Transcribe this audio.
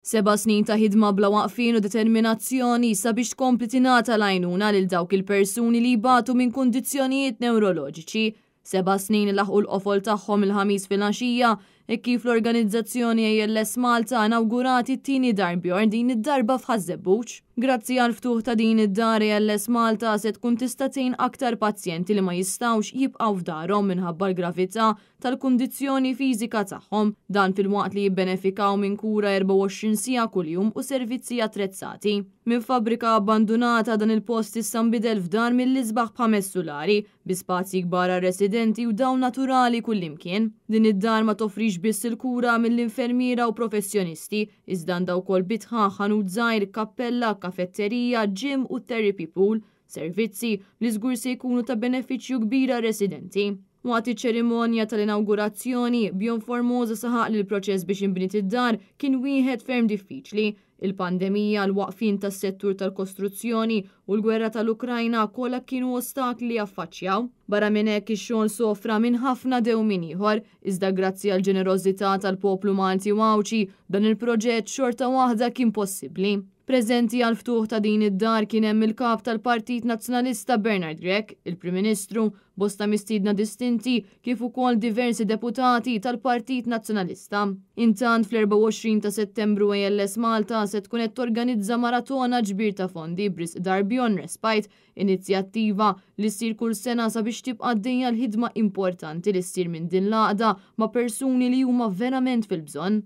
Seba snin ta' ħidma bla waqfin u determinazzjoni sabiex tkompli tingħata lajnuna lil dawk il-persuni li jbatu minn kundizzjonijiet neuroloġiċi. Seba snin laħu l-qofol tagħhom il-ħamis fil-għaxija E kif l-organizzazzjoni ALS Malta inaugurati t-tini darbjor din id-darba fħazzebuċ. Grazzi għal ftuħ ta' din id-dar ALS Malta se tkun tistatin aktar pazjenti li ma jistawx jibqaw f'darhom minħabba l-gravità tal-kundizzjoni fiżika tagħhom dan fil-waqt li jibbenefikaw minn kura 24 sija kuljum u servizzi attrezzati. Minn fabrika abbandonata dan il-post issa bidel f'dar mill-isbaħ bħames solari bi spazji kbar residenti u dawn naturali kullimkien. Din id-dar ma toffrix biss il-kura mill-infermiera u professjonisti, iżda daw kol bitħa ħanu dżajr, kappella, kafetterija, ġim u therapy pool, servizzi li żgur se jkunu ta' benefiċċju kbira residenti. Waqt iċ-ċerimonja tal-inaugurazzjoni, Bjon Formosa saħaq li l-proċess biex inbniet id-dar kien wieħed ferm diffiċli. Il-pandemija, l-waqfin tas-settur tal-kostruzzjoni u l-gwerra tal-Ukrajna kollha kienu ostakli affaċċjaw. Barra minn hekk ix-xogħol sofra minn ħafna dew minn ieħor, iżda grazzi għall ġenerożità tal-poplu Malti Wawċi dan il-proġett xorta waħda kien possibbli. Prezenti għal ftuħ ta' din id-dar kien hemm il-kap tal-Partit Nazzjonalista Bernard Grek, il-Prim Ministru, bosta mistidna distinti kif ukoll diversi deputati tal-Partit Nazzjonalista. Intant fl-24 ta' Settembru ALS Malta se tkun qed torganizza maratona ġbir ta' fondi bris Darbion Respite, inizjattiva li ssir kull sena sabiex tibqa' d-dinja l-ħidma importanti li ssir minn din laqda ma' persuni li huma verament fil-bżonn.